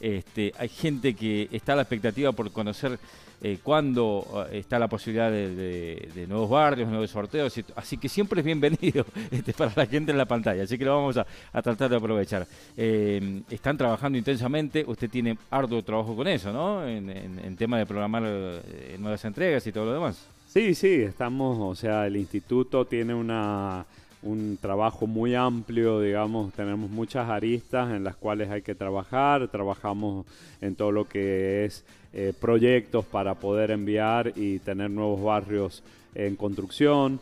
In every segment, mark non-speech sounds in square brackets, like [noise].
Este, hay gente que está a la expectativa por conocer eh, cuándo eh, está la posibilidad de, nuevos barrios, nuevos sorteos. Así que siempre es bienvenido [laughs] este, para la gente en la pantalla. Así que lo vamos a, tratar de aprovechar. Eh, están trabajando intensamente. Usted tiene arduo trabajo con eso, ¿no? En, en, tema de programar nuevas entregas y todo lo demás. Sí, sí, estamos, o sea, el instituto tiene una un trabajo muy amplio, digamos, tenemos muchas aristas en las cuales hay que trabajar, trabajamos en todo lo que es eh, proyectos para poder enviar y tener nuevos barrios en construcción,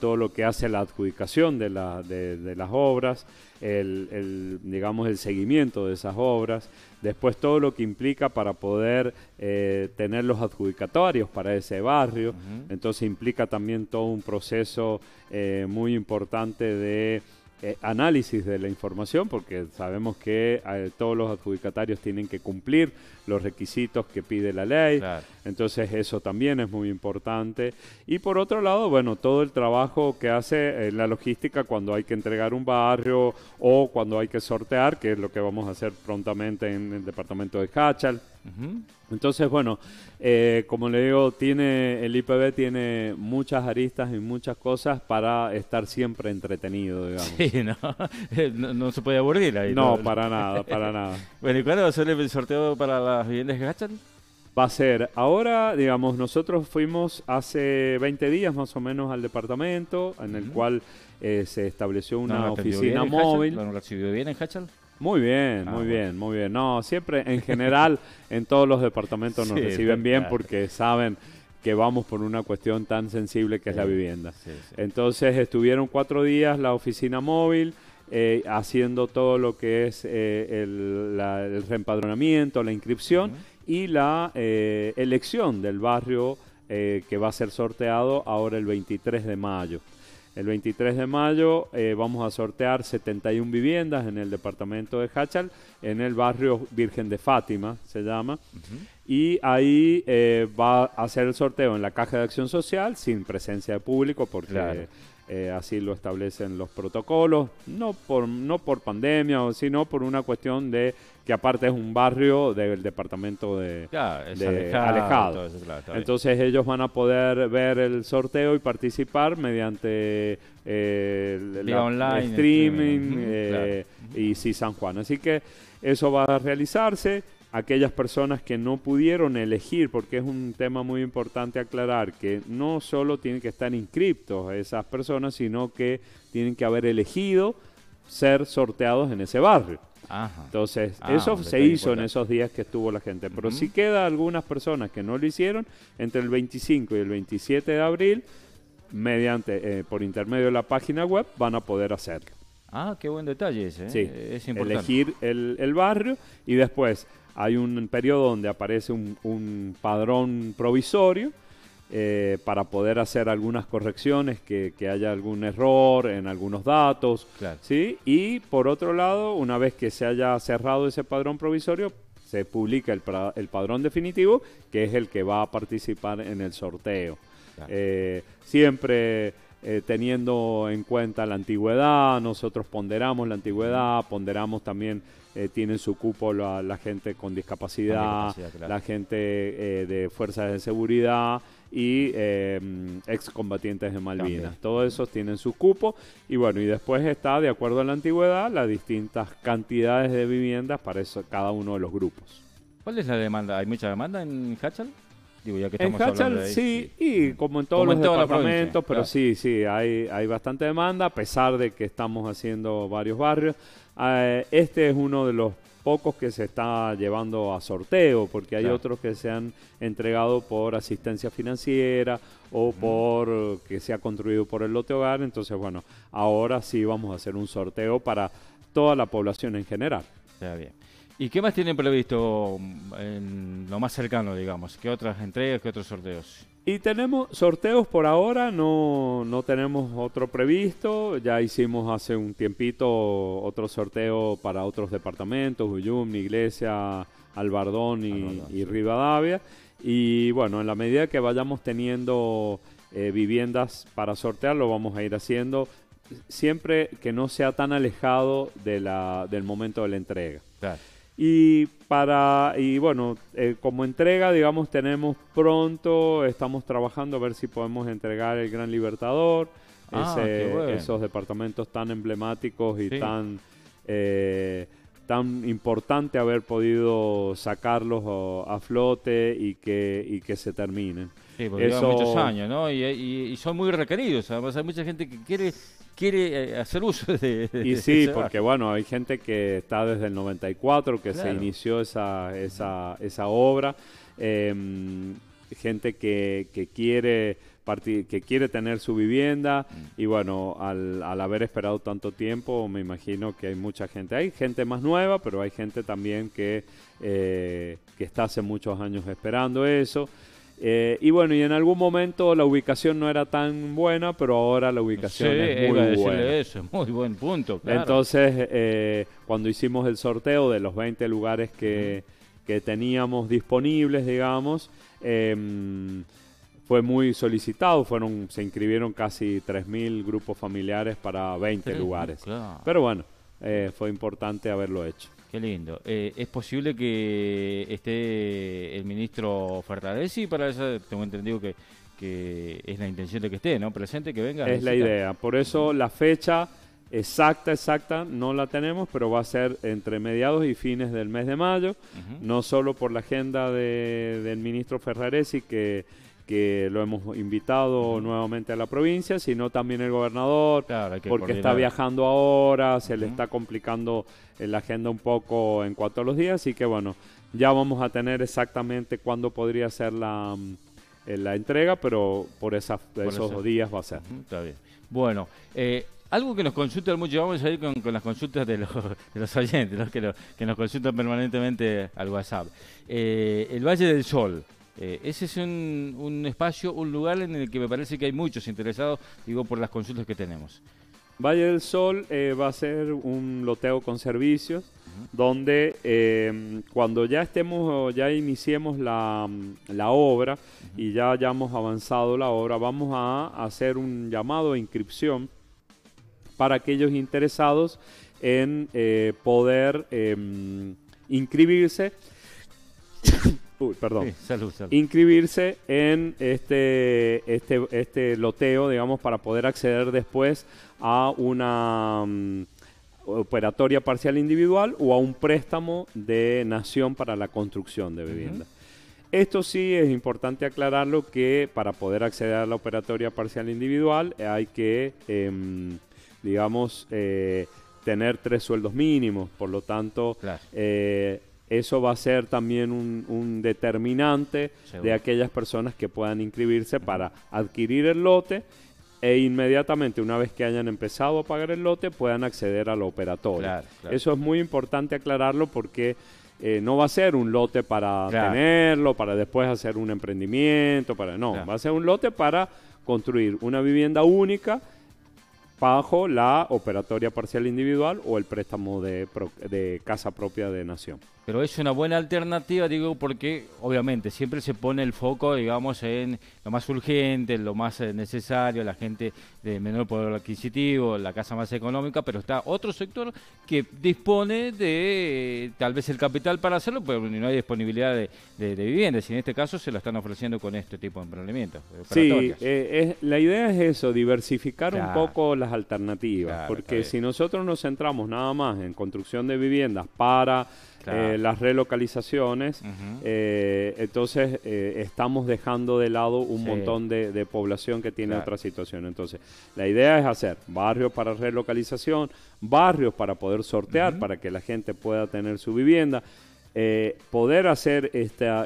todo lo que hace la adjudicación de, de, las obras, el, digamos, el seguimiento de esas obras, después todo lo que implica para poder eh, tener los adjudicatorios para ese barrio, entonces implica también todo un proceso eh, muy importante de eh, análisis de la información, porque sabemos que eh, todos los adjudicatarios tienen que cumplir los requisitos que pide la ley, entonces eso también es muy importante. Y por otro lado, bueno, todo el trabajo que hace eh, la logística cuando hay que entregar un barrio o cuando hay que sortear, que es lo que vamos a hacer prontamente en el departamento de Hachal, entonces, bueno, eh, como le digo, tiene el IPB tiene muchas aristas y muchas cosas para estar siempre entretenido, digamos. Sí, no, [laughs] eh, no, se puede aburrir ahí. No, para nada, para [laughs] nada. bueno, ¿y cuándo va a ser el sorteo para las viviendas Gachan? Va a ser, ahora, digamos, nosotros fuimos hace 20 días más o menos al departamento, en el cual eh, se estableció una oficina móvil. ¿Lo recibió bien en Hachal? Muy bien, ah, muy bien, muy bien. No, siempre en general [laughs] en todos los departamentos nos reciben bien porque saben que vamos por una cuestión tan sensible que es la vivienda. Entonces estuvieron cuatro días la oficina móvil eh, haciendo todo lo que es eh, el, reempadronamiento, la inscripción y la eh, elección del barrio que va a ser sorteado ahora el 23 de mayo. El 23 de mayo eh, vamos a sortear 71 viviendas en el departamento de Hachal, en el barrio Virgen de Fátima, se llama. Y ahí eh, va a hacer el sorteo en la Caja de Acción Social, sin presencia de público, porque eh, así lo establecen los protocolos, no por, no por pandemia, sino por una cuestión de que aparte es un barrio del departamento de, alejado. Entonces, ellos van a poder ver el sorteo y participar mediante eh, streaming, eh, y si San Juan. Así que eso va a realizarse aquellas personas que no pudieron elegir, porque es un tema muy importante aclarar, que no solo tienen que estar inscriptos esas personas, sino que tienen que haber elegido ser sorteados en ese barrio. Entonces, ah, eso se hizo en esos días que estuvo la gente. Pero si queda algunas personas que no lo hicieron, entre el 25 y el 27 de abril, mediante eh, por intermedio de la página web, van a poder hacerlo. Ah, qué buen detalle ese. ¿eh? Sí, es Elegir el, el barrio y después hay un periodo donde aparece un, padrón provisorio eh, para poder hacer algunas correcciones, que, haya algún error en algunos datos. ¿sí? Y por otro lado, una vez que se haya cerrado ese padrón provisorio, se publica el, padrón definitivo, que es el que va a participar en el sorteo. Eh, siempre eh, teniendo en cuenta la antigüedad, nosotros ponderamos la antigüedad, ponderamos también eh, tienen su cupo la, la gente con discapacidad, la gente eh, de fuerzas de seguridad y eh, excombatientes de Malvinas. Todos esos tienen su cupo y bueno, y después está, de acuerdo a la antigüedad, las distintas cantidades de viviendas para eso, cada uno de los grupos. ¿Cuál es la demanda? ¿Hay mucha demanda en Hachal? en Hachal, sí, y como en todos los departamentos, pero sí, sí, hay, hay bastante demanda, a pesar de que estamos haciendo varios barrios. Eh, este es uno de los pocos que se está llevando a sorteo, porque hay otros que se han entregado por asistencia financiera o por que se ha construido por el lote hogar. Entonces, bueno, ahora sí vamos a hacer un sorteo para toda la población en general. Está bien. ¿Y qué más tienen previsto en lo más cercano, digamos? ¿Qué otras entregas, qué otros sorteos? Y tenemos sorteos por ahora, no, tenemos otro previsto. Ya hicimos hace un tiempito otro sorteo para otros departamentos, Uyum, Iglesia, Albardón y, Rivadavia. Y bueno, en la medida que vayamos teniendo eh, viviendas para sortear, lo vamos a ir haciendo siempre que no sea tan alejado de la, del momento de la entrega. Claro. Y para y bueno, eh, como entrega, digamos, tenemos pronto, estamos trabajando a ver si podemos entregar el Gran Libertador, ah, esos departamentos tan emblemáticos y tan eh, tan importante haber podido sacarlos a, flote y que, y que se terminen. Sí, porque muchos años, ¿no? Y, son muy requeridos. Además, hay mucha gente que quiere quiere eh, hacer uso de... y sí, porque bueno, hay gente que está desde el 94, que se inició esa, esa, obra, em, gente que, que quiere que quiere tener su vivienda mm. y bueno, al, al, haber esperado tanto tiempo, me imagino que hay mucha gente. Hay gente más nueva, pero hay gente también que, eh, que está hace muchos años esperando eso. Eh, y bueno, y en algún momento la ubicación no era tan buena, pero ahora la ubicación es muy buena. Eso, muy buen punto. Entonces, eh, cuando hicimos el sorteo de los 20 lugares que, que teníamos disponibles, digamos, eh, fue muy solicitado, fueron se inscribieron casi 3.000 grupos familiares para 20 lugares. Pero bueno, eh, fue importante haberlo hecho. Qué lindo. Eh, ¿Es posible que esté el ministro Ferraresi para eso? Tengo entendido que, que es la intención de que esté, ¿no? Presente, que venga. Es la idea. Por eso la fecha exacta, exacta, no la tenemos, pero va a ser entre mediados y fines del mes de mayo, no solo por la agenda del ministro Ferraresi, que que lo hemos invitado nuevamente a la provincia, sino también el gobernador, porque está viajando ahora, se le está complicando eh, la agenda un poco en cuanto a los días, así que bueno, ya vamos a tener exactamente cuándo podría ser la, mm, eh, la entrega, pero por, esos días va a ser. bien. Bueno, eh, algo que nos consultan mucho, vamos a ir con, las consultas de los, de los oyentes, los que, nos consultan permanentemente al WhatsApp. el Valle del Sol. Eh, ese es un, un, espacio, un lugar en el que me parece que hay muchos interesados, digo, por las consultas que tenemos. Valle del Sol eh, va a ser un loteo con servicios, donde eh, cuando ya estemos, ya iniciemos la, obra y ya hayamos avanzado la obra, vamos a hacer un llamado a inscripción para aquellos interesados en poder em, inscribirse perdón, inscribirse en este, este, este loteo, digamos, para poder acceder después a una mm, operatoria parcial individual o a un préstamo de nación para la construcción de vivienda. Esto sí es importante aclararlo que para poder acceder a la operatoria parcial individual hay que, em, digamos, eh, tener tres sueldos mínimos. Por lo tanto, eh, eso va a ser también un, determinante de aquellas personas que puedan inscribirse para adquirir el lote e inmediatamente, una vez que hayan empezado a pagar el lote, puedan acceder a la Eso es muy importante aclararlo porque eh, no va a ser un lote para tenerlo, para después hacer un emprendimiento, para no, va a ser un lote para construir una vivienda única bajo la operatoria parcial individual o el préstamo de, de, casa propia de nación. Pero es una buena alternativa, digo, porque obviamente siempre se pone el foco, digamos, en lo más urgente, lo más eh, necesario, la gente de menor poder adquisitivo, la casa más económica, pero está otro sector que dispone de eh, tal vez el capital para hacerlo, pero no hay disponibilidad de, viviendas. Y en este caso se lo están ofreciendo con este tipo de emprendimientos. Sí, eh, la idea es eso, diversificar un poco las alternativas, porque si nosotros nos centramos nada más en construcción de viviendas para eh, las relocalizaciones, eh, entonces eh, estamos dejando de lado un montón de, población que tiene otra situación. Entonces, la idea es hacer barrios para relocalización, barrios para poder sortear, para que la gente pueda tener su vivienda. Eh, poder hacer esta,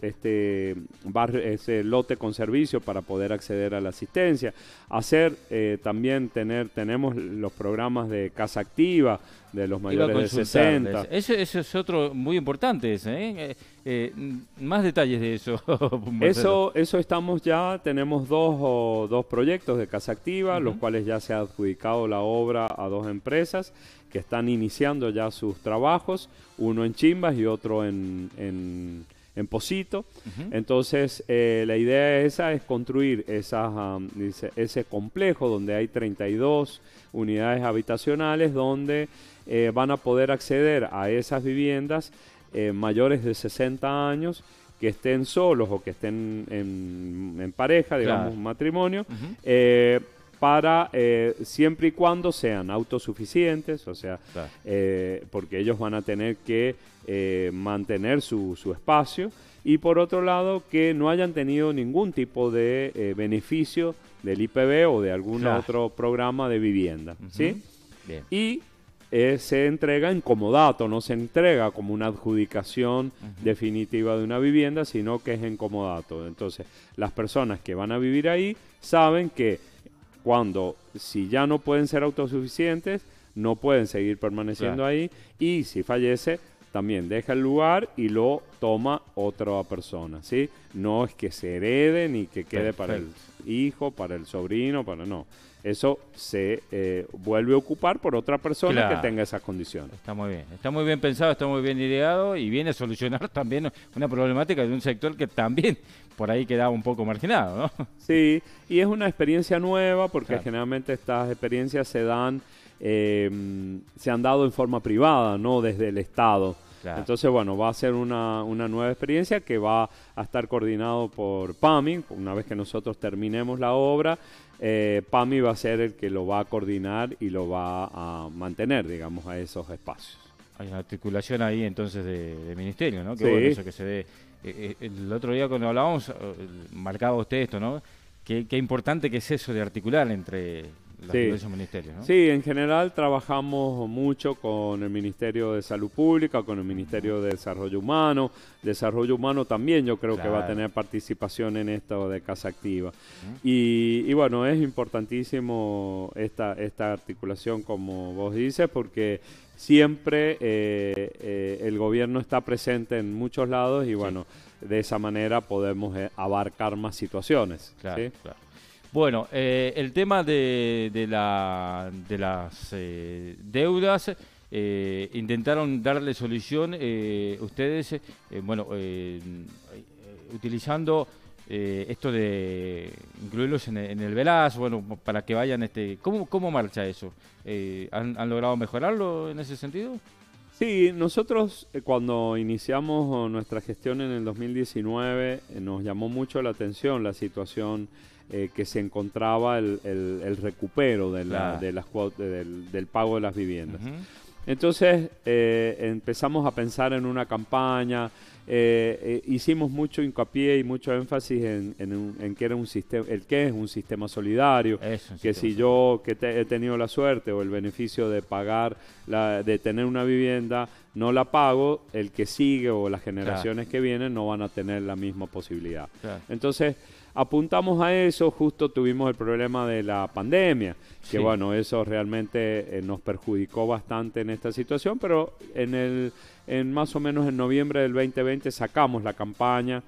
este barrio ese lote con servicio para poder acceder a la asistencia. Hacer eh, también tener, tenemos los programas de casa activa de los mayores de 60. Eso, es otro muy importante, ¿eh? más detalles de eso. [laughs] eso. Eso estamos ya, tenemos dos, dos proyectos de casa activa, los cuales ya se ha adjudicado la obra a dos empresas que están iniciando ya sus trabajos, uno en Chimbas y otro en, en, Posito. Entonces, eh, la idea esa es construir ese complejo donde hay 32 unidades habitacionales donde eh, van a poder acceder a esas viviendas eh, mayores de 60 años que estén solos o que estén en, pareja, digamos, matrimonio para eh, siempre y cuando sean autosuficientes, o sea, eh, porque ellos van a tener que eh, mantener su, su, espacio y por otro lado que no hayan tenido ningún tipo de beneficio del IPB o de algún otro programa de vivienda, ¿sí? Y se entrega en comodato, no se entrega como una adjudicación definitiva de una vivienda, sino que es en comodato. Entonces, las personas que van a vivir ahí saben que cuando si ya no pueden ser autosuficientes, no pueden seguir permaneciendo ahí y si fallece, también deja el lugar y lo toma otra persona, ¿sí? No es que se herede ni que quede para el hijo, para el sobrino, para no. Eso se eh, vuelve a ocupar por otra persona que tenga esas condiciones. Está muy bien, está muy bien pensado, está muy bien ideado y viene a solucionar [laughs] también una problemática de un sector que también por ahí queda un poco marginado, ¿no? Sí, y es una experiencia nueva porque generalmente estas experiencias se dan eh, se han dado en forma privada, no desde el Estado. Entonces, bueno, va a ser una, nueva experiencia que va a estar coordinado por PAMI. Una vez que nosotros terminemos la obra, eh, PAMI va a ser el que lo va a coordinar y lo va a mantener, digamos, a esos espacios. Hay una articulación ahí entonces de, ministerio, ¿no? Qué bueno eso que se dé. Eh, el otro día cuando hablábamos, marcaba usted esto, ¿no? Qué, qué importante que es eso de articular entre sí. en general trabajamos mucho con el Ministerio de Salud Pública, con el Ministerio de Desarrollo Humano. Desarrollo Humano también yo creo que va a tener participación en esto de Casa Activa. Y, bueno, es importantísimo esta, esta articulación, como vos dices, porque siempre eh, eh, el gobierno está presente en muchos lados y bueno, de esa manera podemos eh, abarcar más situaciones. Claro, claro. Bueno, eh, el tema de, de, de las eh, deudas. Eh, intentaron darle solución ustedes, bueno, utilizando esto de incluirlos en, el, Velaz, bueno, para que vayan, este, ¿cómo, cómo marcha eso? ¿han, logrado mejorarlo en ese sentido? Sí, nosotros cuando iniciamos nuestra gestión en el 2019 nos llamó mucho la atención la situación eh, que se encontraba el, recupero de la, las, del, pago de las viviendas. Entonces eh, empezamos a pensar en una campaña, eh, hicimos mucho hincapié y mucho énfasis en, que era un sistema, el que es un sistema solidario, que si yo que he tenido la suerte o el beneficio de pagar, la, de tener una vivienda, no la pago, el que sigue o las generaciones que vienen no van a tener la misma posibilidad. Entonces apuntamos a eso, justo tuvimos el problema de la pandemia, que bueno, eso realmente eh, nos perjudicó bastante en esta situación, pero en, el, en más o menos en noviembre del 2020 sacamos la campaña.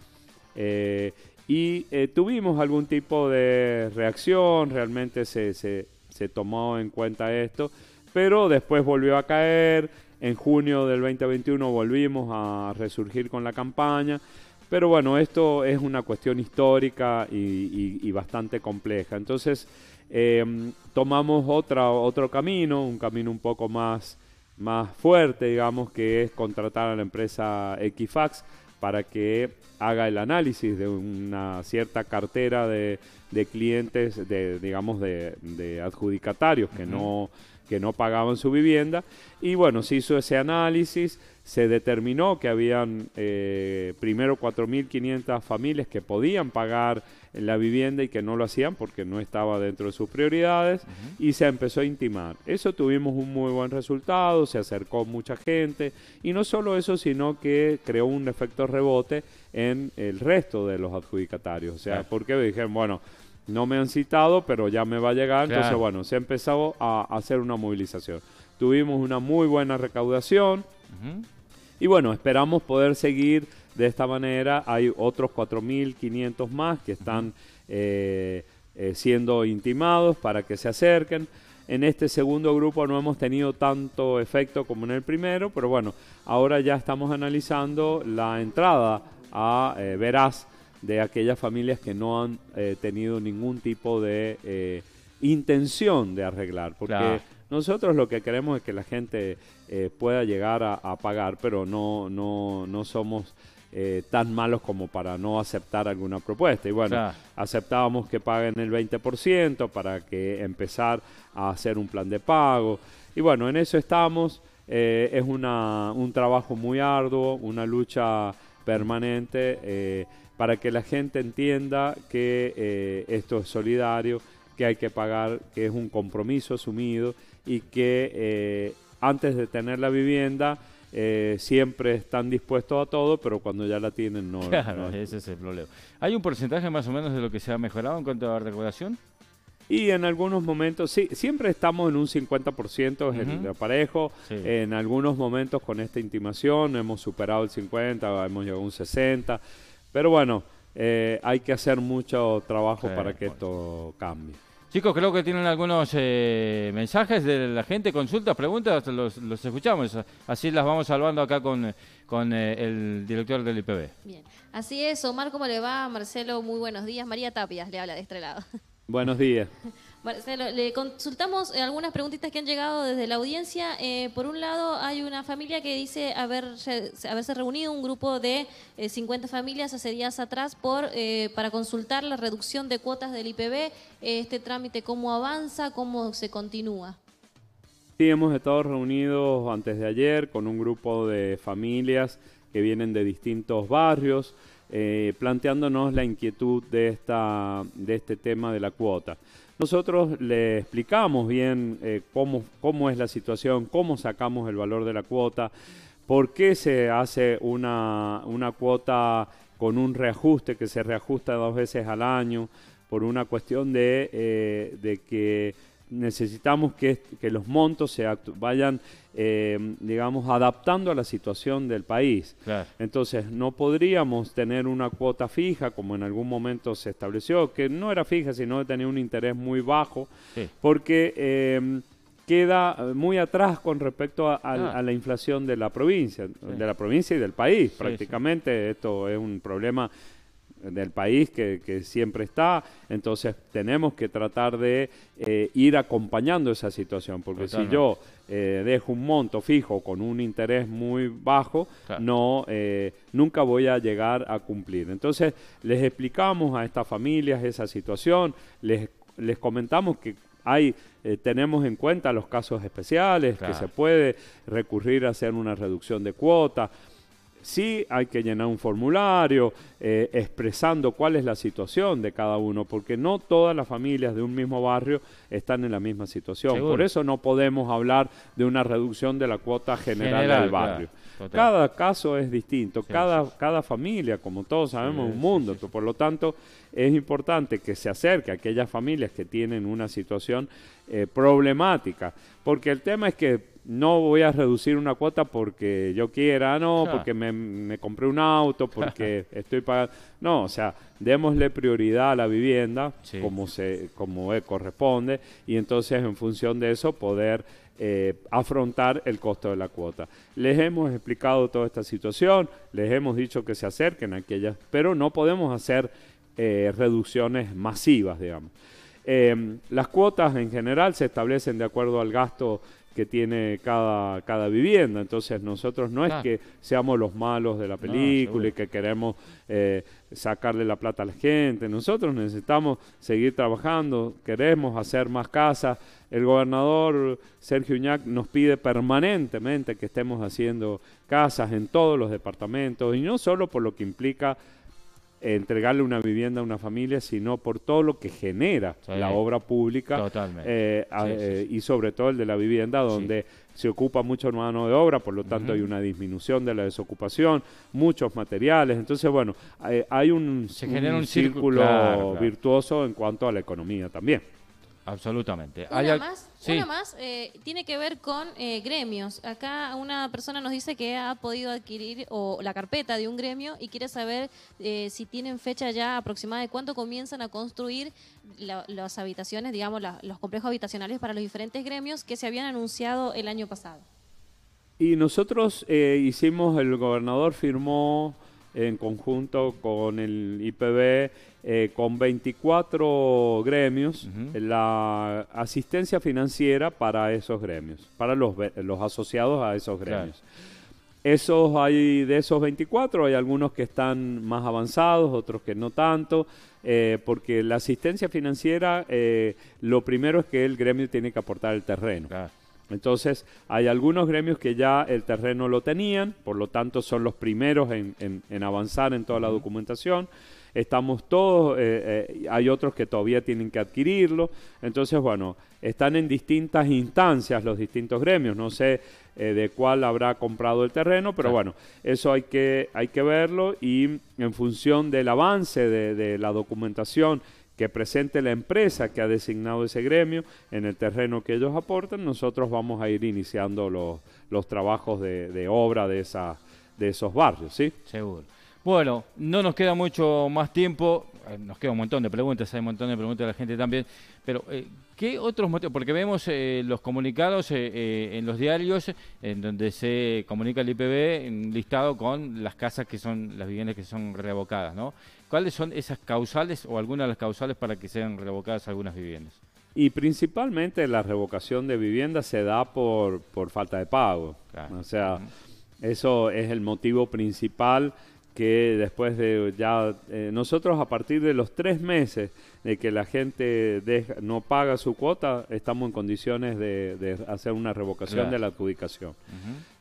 Eh, y eh, tuvimos algún tipo de reacción, realmente se, se tomó en cuenta esto, pero después volvió a caer, en junio del 2021 volvimos a resurgir con la campaña, pero bueno, esto es una cuestión histórica y, bastante compleja. Entonces, em, tomamos otro camino, un camino un poco más, más fuerte, digamos, que es contratar a la empresa Equifax para que haga el análisis de una cierta cartera de, clientes, de, digamos, de, adjudicatarios que, no, que no pagaban su vivienda. Y bueno, se hizo ese análisis, se determinó que habían eh, primero 4.500 familias que podían pagar en la vivienda y que no lo hacían porque no estaba dentro de sus prioridades y se empezó a intimar. Eso tuvimos un muy buen resultado, se acercó mucha gente y no solo eso, sino que creó un efecto rebote en el resto de los adjudicatarios. O sea, porque dijeron, bueno, no me han citado, pero ya me va a llegar. Entonces, bueno, se empezó a hacer una movilización. Tuvimos una muy buena recaudación. Y bueno, esperamos poder seguir de esta manera hay otros 4.500 más que están eh, eh, siendo intimados para que se acerquen. En este segundo grupo no hemos tenido tanto efecto como en el primero, pero bueno, ahora ya estamos analizando la entrada a eh, Veraz de aquellas familias que no han tenido ningún tipo de intención de arreglar, porque nosotros lo que queremos es que la gente pueda llegar a, pagar, pero no, no, no somos eh, tan malos como para no aceptar alguna propuesta. Y bueno, aceptábamos que paguen el 20% para que empezar a hacer un plan de pago. Y bueno, en eso estamos. Eh, es una, un trabajo muy arduo, una lucha permanente eh, para que la gente entienda que esto es solidario, que hay que pagar, que es un compromiso asumido y que antes de tener la vivienda eh, siempre están dispuestos a todo, pero cuando ya la tienen no. Claro, ese es el problema. ¿Hay un porcentaje más o menos de lo que se ha mejorado en cuanto a la recaudación? Y en algunos momentos, sí, siempre estamos en un 50% De aparejo. En algunos momentos con esta intimación hemos superado el 50, hemos llegado a un 60. Pero bueno, eh, hay que hacer mucho trabajo para que esto cambie. Chicos, creo que tienen algunos eh, mensajes de la gente, consultas, preguntas, los, los, escuchamos. Así las vamos salvando acá con, con eh, el director del IPB. Bien, así es. Omar, ¿cómo le va? Marcelo, muy buenos días. María Tapias le habla de este Buenos días. [laughs] le consultamos algunas preguntitas que han llegado desde la audiencia. Eh, por un lado, hay una familia que dice haberse, reunido un grupo de 50 eh, familias hace días atrás eh, para consultar la reducción de cuotas del IPB. este trámite, ¿cómo avanza? ¿Cómo se continúa? Sí, hemos estado reunidos antes de ayer con un grupo de familias que vienen de distintos barrios. planteándonos la inquietud de, esta, de este tema de la cuota. Nosotros le explicamos bien eh, cómo, cómo es la situación, cómo sacamos el valor de la cuota, por qué se hace una, una cuota con un reajuste que se reajusta dos veces al año, por una cuestión de, eh, de que necesitamos que, que, los montos se vayan, em, digamos, adaptando a la situación del país. Entonces, no podríamos tener una cuota fija, como en algún momento se estableció, que no era fija, sino que tenía un interés muy bajo, porque... Em, queda eh, muy atrás con respecto ah. a, la inflación de la provincia, de la provincia y del país. prácticamente esto es un problema del país que, siempre está. Entonces tenemos que tratar de eh, ir acompañando esa situación, porque si yo eh, dejo un monto fijo con un interés muy bajo, no eh, nunca voy a llegar a cumplir. Entonces les explicamos a estas familias esa situación, les, les comentamos que hay tenemos en cuenta los casos especiales, que se puede recurrir a hacer una reducción de cuota, Sí, hay que llenar un formulario eh, expresando cuál es la situación de cada uno, porque no todas las familias de un mismo barrio están en la misma situación. Por eso no podemos hablar de una reducción de la cuota general, del barrio. cada caso es distinto, cada, cada familia, como todos sabemos, es un mundo. Por lo tanto, es importante que se acerque a aquellas familias que tienen una situación eh, problemática, porque el tema es que no voy a reducir una cuota porque yo quiera, no, porque me, compré un auto, porque [laughs] estoy pagando. No, o sea, démosle prioridad a la vivienda como, se, como corresponde y entonces en función de eso poder eh, afrontar el costo de la cuota. Les hemos explicado toda esta situación, les hemos dicho que se acerquen a aquellas, pero no podemos hacer eh, reducciones masivas, digamos. Eh, las cuotas en general se establecen de acuerdo al gasto que tiene cada, cada vivienda. Entonces nosotros no es que seamos los malos de la película y que queremos eh, sacarle la plata a la gente. Nosotros necesitamos seguir trabajando, queremos hacer más casas. El gobernador Sergio Uñac nos pide permanentemente que estemos haciendo casas en todos los departamentos y no solo por lo que implica entregarle una vivienda a una familia, sino por todo lo que genera la obra pública eh, eh, y sobre todo el de la vivienda, donde se ocupa mucho mano de obra, por lo tanto hay una disminución de la desocupación, muchos materiales, entonces bueno, eh, hay, un, se genera un, círculo, virtuoso en cuanto a la economía también. Absolutamente. Una más, eh, tiene que ver con eh, gremios. Acá una persona nos dice que ha podido adquirir la carpeta de un gremio y quiere saber eh, si tienen fecha ya aproximada de cuándo comienzan a construir las habitaciones, digamos, los complejos habitacionales para los diferentes gremios que se habían anunciado el año pasado. Y nosotros hicimos, el gobernador firmó en conjunto con el IPB eh, con 24 gremios, la asistencia financiera para esos gremios, para los, los asociados a esos gremios. Esos hay, de esos 24, hay algunos que están más avanzados, otros que no tanto, eh, porque la asistencia financiera, eh, lo primero es que el gremio tiene que aportar el terreno. Entonces, hay algunos gremios que ya el terreno lo tenían, por lo tanto son los primeros en avanzar en toda la documentación estamos todos, eh, eh, hay otros que todavía tienen que adquirirlo. Entonces, bueno, están en distintas instancias los distintos gremios. No sé eh, de cuál habrá comprado el terreno, pero bueno, eso hay que, hay que verlo y en función del avance de, la documentación que presente la empresa que ha designado ese gremio en el terreno que ellos aportan, nosotros vamos a ir iniciando los, los trabajos de, de obra de, esa, de esos barrios, ¿sí? Seguro. Bueno, no nos queda mucho más tiempo. Eh, nos queda un montón de preguntas, hay un montón de preguntas de la gente también. Pero, eh, ¿qué otros motivos? Porque vemos eh, los comunicados en los diarios en donde se comunica el IPB listado con las casas que son, las viviendas que son revocadas, ¿no? ¿Cuáles son esas causales o algunas de las causales para que sean revocadas algunas viviendas? Y principalmente la revocación de viviendas se da por, falta de pago. O sea, eso es el motivo principal que después de ya eh, nosotros a partir de los tres meses de que la gente no paga su cuota, estamos en condiciones de, hacer una revocación de la adjudicación.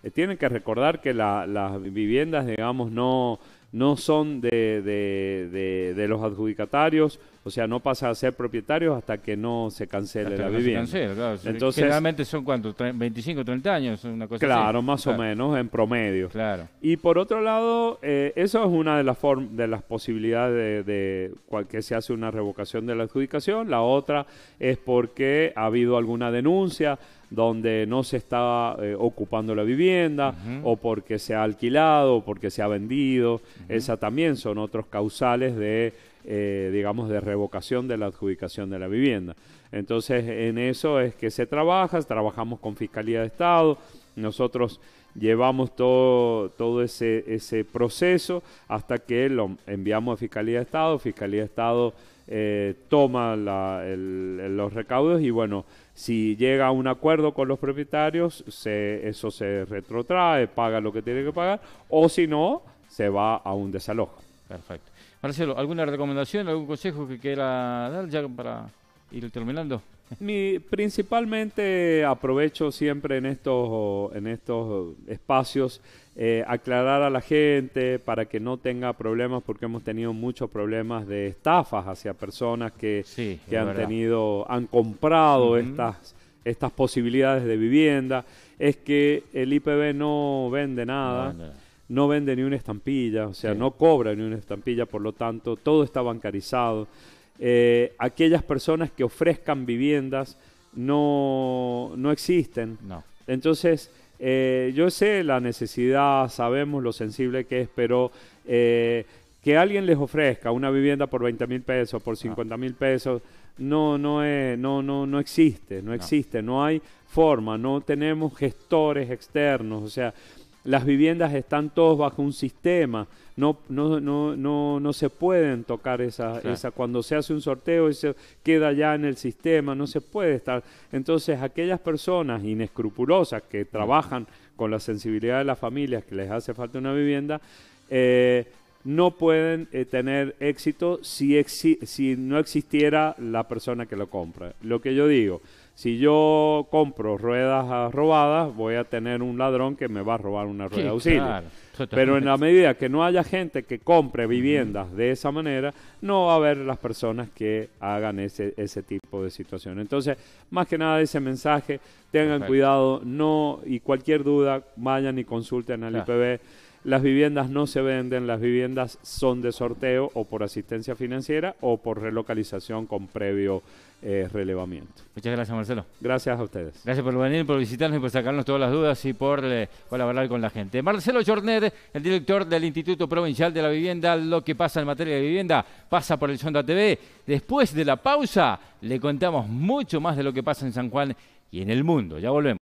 Eh, tienen que recordar que las viviendas, digamos, no, no son de, de, de los adjudicatarios, o sea, no pasa a ser propietarios hasta que no se cancele la vivienda. Se claro. Entonces, Generalmente son cuánto, 25, 30 años, una cosa Claro, más o menos, en promedio. Claro. Y por otro lado, eh, eso es una de las, posibilidades de, que se hace una revocación de la adjudicación. La otra es porque ha habido alguna denuncia donde no se estaba eh, ocupando la vivienda o porque se ha alquilado o porque se ha vendido. Esa también son otros causales de eh, digamos, de revocación de la adjudicación de la vivienda. Entonces, en eso es que se trabaja, trabajamos con Fiscalía de Estado, nosotros llevamos todo, todo ese, ese proceso hasta que lo enviamos a Fiscalía de Estado, Fiscalía de Estado eh, toma los recaudos y bueno, si llega a un acuerdo con los propietarios, eso se retrotrae, paga lo que tiene que pagar, o si no, se va a un desalojo. Perfecto. Marcelo, ¿alguna recomendación, algún consejo que quiera dar ya para ir terminando? [laughs] Mi, principalmente aprovecho siempre en estos, en estos espacios eh, aclarar a la gente para que no tenga problemas porque hemos tenido muchos problemas de estafas hacia personas que, que han tenido, han comprado estas, estas posibilidades de vivienda. Es que el IPB no vende nada no vende ni una estampilla, o sea, no cobra ni una estampilla, por lo tanto, todo está bancarizado. Eh, aquellas personas que ofrezcan viviendas no, no existen. No. Entonces, eh, yo sé la necesidad, sabemos lo sensible que es, pero eh, que alguien les ofrezca una vivienda por 20 mil pesos, por 50 ah. mil pesos, no, no, no, no, no existe, no, no existe, no hay forma, no tenemos gestores externos, o sea, las viviendas están todos bajo un sistema, no, no, no, no, no se pueden tocar esa, cuando se hace un sorteo, se queda ya en el sistema, no se puede estar. Entonces, aquellas personas inescrupulosas que trabajan con la sensibilidad de las familias, que les hace falta una vivienda, eh, no pueden eh, tener éxito si, si no existiera la persona que lo compra. Lo que yo digo, si yo compro ruedas robadas, voy a tener un ladrón que me va a robar una rueda de Pero en la medida que no haya gente que compre viviendas de esa manera, no va a haber las personas que hagan ese, ese tipo de situación. Entonces, más que nada ese mensaje, tengan cuidado, no, y cualquier duda, vayan y consulten al IPB las viviendas no se venden, las viviendas son de sorteo o por asistencia financiera o por relocalización con previo eh, relevamiento. Muchas gracias, Marcelo. Gracias a ustedes. Gracias por venir, por visitarnos y por sacarnos todas las dudas y por eh, colaborar con la gente. Marcelo Jornet, el director del Instituto Provincial de la Vivienda, lo que pasa en materia de vivienda pasa por el Sonda TV. Después de la pausa, le contamos mucho más de lo que pasa en San Juan y en el mundo. Ya volvemos.